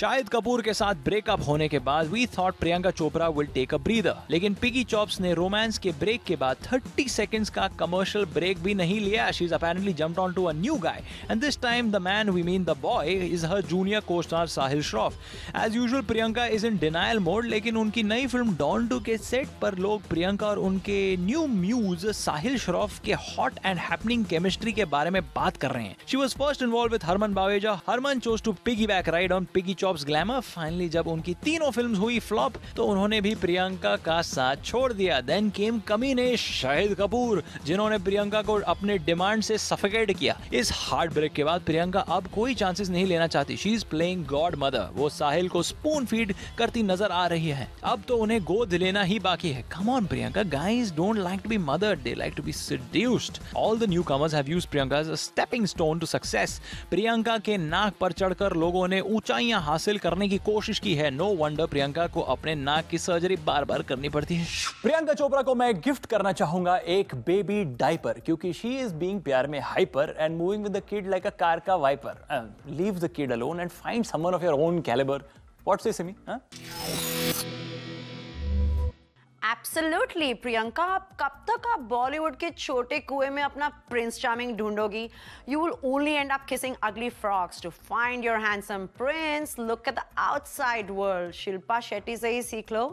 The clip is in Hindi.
शाहिद कपूर के साथ ब्रेकअप होने के बाद we thought Priyanka Chopra will take a breather लेकिन पिगी चॉप्स ने रोमांस के ब्रेक के बाद 30 सेकंड्स का कमर्शियल ब्रेक भी नहीं लिया she is apparently jumped on to a new guy and this time the man we mean the boy is her junior co star Sahil Shroff as usual Priyanka is in denial mode लेकिन उनकी नई फिल्म डॉन टू के सेट पर लोग प्रियंका और उनके न्यू म्यूज साहिल श्रॉफ के हॉट एंड हैपनिंग केमिस्ट्री के बारे में बात कर रहे हैं she was first involved with Harman Baweja Harman chose to piggyback ride on piggy chop chops glamour finally जब उनकी तीनों फिल्म्स हुई फ्लॉप तो उन्होंने भी प्रियंका का साथ छोड़ दिया देन केम कमी ने शाहिद कपूर जिन्होंने प्रियंका को अपने डिमांड से सफेकेट किया इस हार्ट ब्रेक के बाद प्रियंका अब कोई चांसेस नहीं लेना चाहती she is playing godmother वो साहिल को स्पून फीड करती नजर आ रही है अब तो उन्हें गोद लेना ही बाकी है come on Priyanka guys don't like to be mothered like to be seduced all the newcomers have used priyanka as a stepping stone to success priyanka के नाक पर चढ़कर लोगों ने ऊंचाइयां हासिल करने की कोशिश की है नो वंडर प्रियंका को अपने नाक की सर्जरी बार बार करनी पड़ती है प्रियंका चोपड़ा को मैं गिफ्ट करना चाहूंगा एक बेबी डाइपर क्योंकि शी इज बींग प्यार में hyper and moving with the kid like a car का wiper leave the kid alone and find someone of your own calibre what say Simi हां एब्सोल्युटली प्रियंका आप कब तक आप बॉलीवुड के छोटे कुएं में अपना प्रिंस चार्मिंग ढूंढोगी you will only end up kissing ugly frogs to find your handsome prince look at the outside world Shilpa Shetty से ही सीख लो